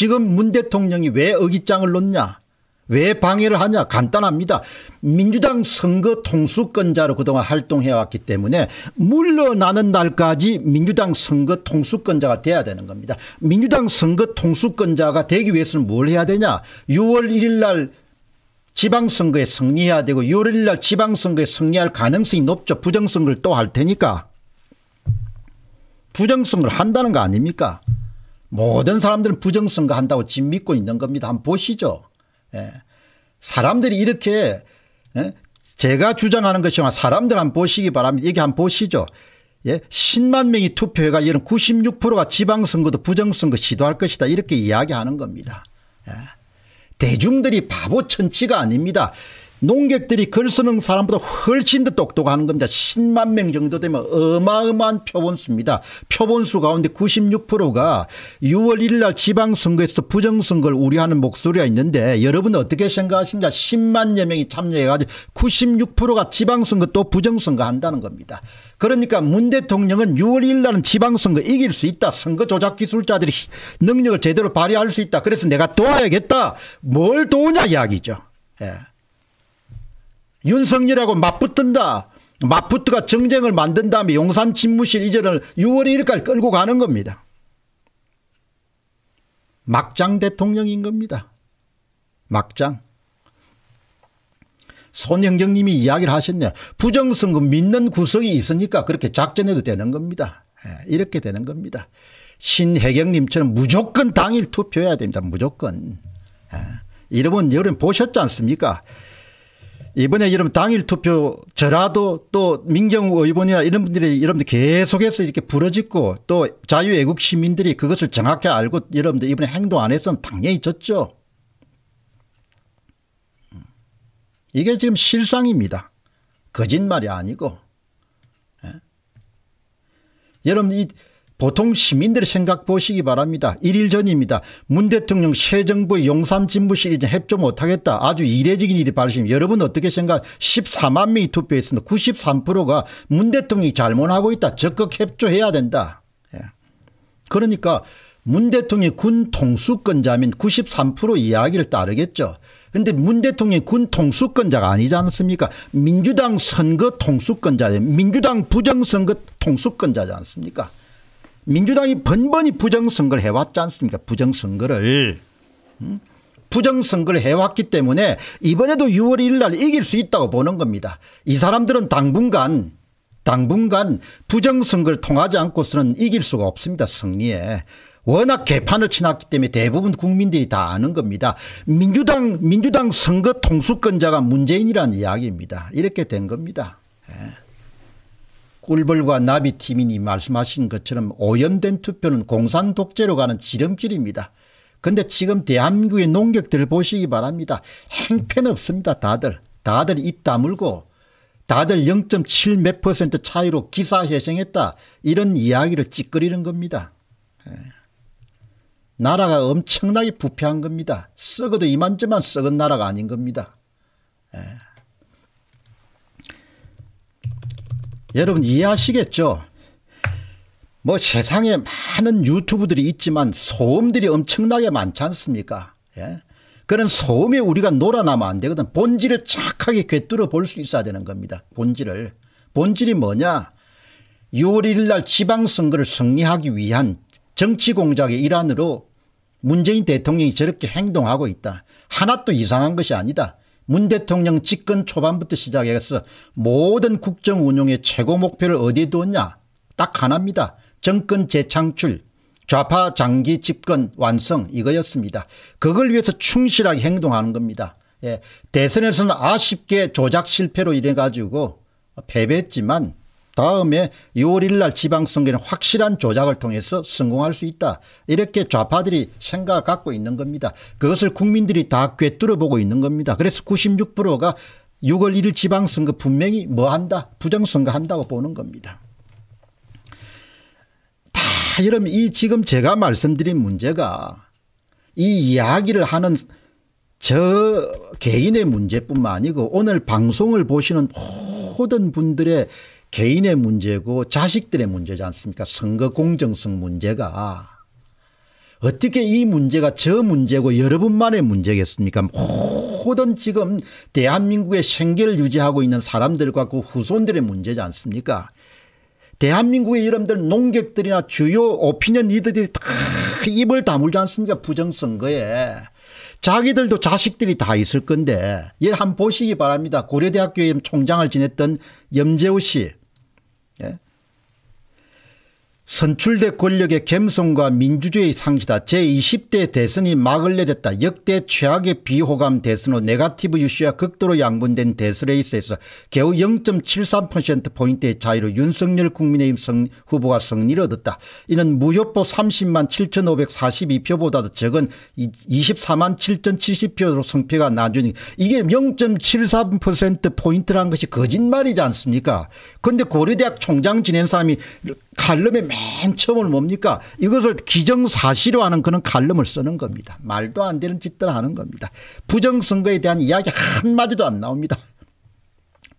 지금 문 대통령이 왜 어깃장을 놓냐 왜 방해를 하냐 간단합니다. 민주당 선거 통수권자로 그동안 활동해왔기 때문에 물러나는 날까지 민주당 선거 통수권자가 돼야 되는 겁니다. 민주당 선거 통수권자가 되기 위해서는 뭘 해야 되냐 6월 1일 날 지방선거에 승리해야 되고 6월 1일 날 지방선거에 승리할 가능성이 높죠. 부정선거를 또 할 테니까. 부정선거를 한다는 거 아닙니까 모든 사람들은 부정선거 한다고 집 믿고 있는 겁니다. 한번 보시죠. 예. 사람들이 이렇게 예? 제가 주장하는 것이 사람들 한번 보시기 바랍니다. 이게 한번 보시죠. 예? 10만 명이 투표해가 이런 96%가 지방선거도 부정선거 시도할 것이다 이렇게 이야기하는 겁니다. 예. 대중들이 바보 천치가 아닙니다. 농객들이 글 쓰는 사람보다 훨씬 더 똑똑한 겁니다. 10만 명 정도 되면 어마어마한 표본수입니다. 표본수 가운데 96%가 6월 1일 날 지방선거에서도 부정선거를 우려하는 목소리가 있는데 여러분 어떻게 생각하십니까? 10만여 명이 참여해가지고 96%가 지방선거 또 부정선거 한다는 겁니다. 그러니까 문 대통령은 6월 1일 날은 지방선거 이길 수 있다. 선거 조작 기술자들이 능력을 제대로 발휘할 수 있다. 그래서 내가 도와야겠다. 뭘 도우냐 이야기죠. 예. 윤석열하고 맞붙든다. 마푸트가 정쟁을 만든 다음에 용산 집무실 이전을 6월 1일까지 끌고 가는 겁니다. 막장 대통령인 겁니다. 막장. 손영경님이 이야기를 하셨네요. 부정선거 믿는 구성이 있으니까 그렇게 작전해도 되는 겁니다. 예, 이렇게 되는 겁니다. 신혜경님처럼 무조건 당일 투표해야 됩니다. 무조건. 여러분 예, 여러분 보셨지 않습니까? 이번에 여러분 당일 투표 저라도 또 민경우 의원이나 이런 분들이 여러분들 계속해서 이렇게 부러지고또 자유애국 시민들이 그것을 정확히 알고 여러분들 이번에 행동 안 했으면 당연히 졌죠. 음. 이게 지금 실상입니다. 거짓말이 아니고. 예? 여러분 이 보통 시민들의 생각 보시기 바랍니다. 1일 전입니다. 문 대통령 새 정부의 용산 진부실 이제 협조 못하겠다. 아주 이례적인 일이 발생. 여러분 어떻게 생각? 하 14만 명이 투표했습니다. 93%가 문 대통령이 잘못하고 있다. 적극 협조해야 된다. 예. 그러니까 문 대통령이 군 통수권자면 93% 이야기를 따르겠죠. 근데문 대통령이 군 통수권자가 아니지 않습니까? 민주당 선거 통수권자예요. 민주당 부정선거 통수권자지 않습니까? 민주당이 번번이 부정선거를 해왔지 않습니까 부정선거를. 음? 부정선거를 해왔기 때문에 이번에도 6월 1일 날 이길 수 있다고 보는 겁니다. 이 사람들은 당분간 당분간 부정선거를 통하지 않고서는 이길 수가 없습니다. 승리에. 워낙 개판을 치났기 때문에 대부분 국민들이 다 아는 겁니다. 민주당 민주당 선거 통수권자가 문재인이라는 이야기입니다. 이렇게 된 겁니다. 예. 꿀벌과 나비 팀이니 말씀하신 것처럼 오염된 투표는 공산 독재로 가는 지름길입니다. 근데 지금 대한민국의 농객들 보시기 바랍니다. 행편없습니다. 다들. 다들 입 다물고 다들 0.7 몇 퍼센트 차이로 기사회생했다. 이런 이야기를 찌끄리는 겁니다. 예. 나라가 엄청나게 부패한 겁니다. 썩어도 이만저만 썩은 나라가 아닌 겁니다. 예. 여러분 이해하시겠죠? 뭐 세상에 많은 유튜브들이 있지만 소음들이 엄청나게 많지 않습니까? 예? 그런 소음에 우리가 놀아나면 안 되거든. 본질을 착하게 꿰뚫어 볼 수 있어야 되는 겁니다. 본질을. 본질이 뭐냐? 6월 1일 날 지방선거를 승리하기 위한 정치 공작의 일환으로 문재인 대통령이 저렇게 행동하고 있다. 하나도 이상한 것이 아니다. 문 대통령 집권 초반부터 시작해서 모든 국정 운용의 최고 목표를 어디에 두었냐 딱 하나입니다. 정권 재창출 좌파 장기 집권 완성 이거였습니다. 그걸 위해서 충실하게 행동하는 겁니다. 예, 대선에서는 아쉽게 조작 실패로 인해 가지고 패배했지만 다음에 6월 1일 날 지방선거에는 확실한 조작을 통해서 성공할 수 있다. 이렇게 좌파들이 생각을 갖고 있는 겁니다. 그것을 국민들이 다 꿰뚫어보고 있는 겁니다. 그래서 96%가 6월 1일 지방선거 분명히 뭐 한다? 부정선거 한다고 보는 겁니다. 다 여러분 이 지금 제가 말씀드린 문제가 이 이야기를 하는 저 개인의 문제뿐만 아니고 오늘 방송을 보시는 모든 분들의 개인의 문제고 자식들의 문제지 않습니까? 선거 공정성 문제가 어떻게 이 문제가 저 문제고 여러분만의 문제겠습니까? 모든 지금 대한민국의 생계를 유지하고 있는 사람들과 그 후손들의 문제지 않습니까? 대한민국의 여러분들 농객들이나 주요 오피니언 리더들이 다 입을 다물지 않습니까? 부정선거에. 자기들도 자식들이 다 있을 건데 얘 예, 한번 보시기 바랍니다. 고려대학교의 총장을 지냈던 염재우 씨. Yeah. 선출대 권력의 갬성과 민주주의 의 상실다 제20대 대선이 막을 내렸다. 역대 최악의 비호감 대선후 네가티브 유시와 극도로 양분된 대스레이스에서 겨우 0.73%포인트의 차이로 윤석열 국민의힘 성, 후보가 승리를 얻었다. 이는 무효표 30만 7,542표보다도 적은 24만 7,070표로 성패가 나중에 이게 0.73%포인트란 것이 거짓말이지 않습니까? 그런데 고려대학 총장 지낸 사람이 칼럼의 맨처음은 뭡니까 이것을 기정사실화하는 그런 칼럼을 쓰는 겁니다. 말도 안 되는 짓들 하는 겁니다. 부정선거에 대한 이야기 한마디도 안 나옵니다.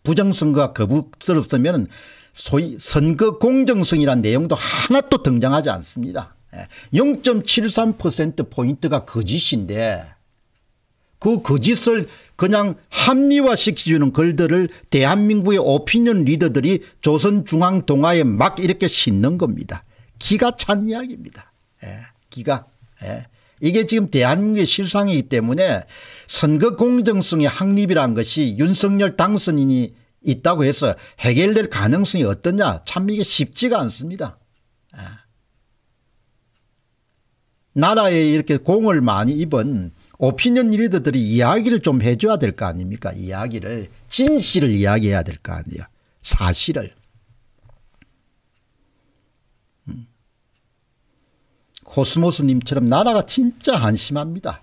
부정선거가 거북스럽으면 소위 선거 공정성이라 내용도 하나도 등장하지 않습니다. 0.73%포인트가 예, 거짓인데 그 거짓을 그냥 합리화시키는 글들을 대한민국의 오피니언 리더들이 조선중앙동화에막 이렇게 싣는 겁니다. 기가 찬 이야기입니다. 예, 기가. 예. 이게 지금 대한민국의 실상이기 때문에 선거 공정성의 확립이란 것이 윤석열 당선인이 있다고 해서 해결될 가능성이 어떠냐 참 이게 쉽지가 않습니다. 예. 나라에 이렇게 공을 많이 입은 오피니언 리더들이 이야기를 좀 해줘야 될 거 아닙니까? 이야기를 진실을 이야기해야 될 거 아니에요. 사실을. 음. 코스모스님처럼 나라가 진짜 한심합니다.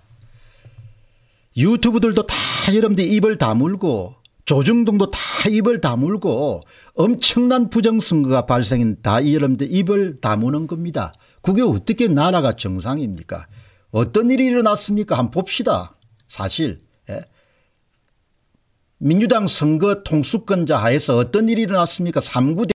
유튜브들도 다 여러분들 입을 다물고 조중동도 다 입을 다물고 엄청난 부정선거가 발생인 다 여러분들 입을 다무는 겁니다. 그게 어떻게 나라가 정상입니까? 어떤 일이 일어났습니까? 한번 봅시다. 사실 예. 민주당 선거 통수권자 하에서 어떤 일이 일어났습니까? 3구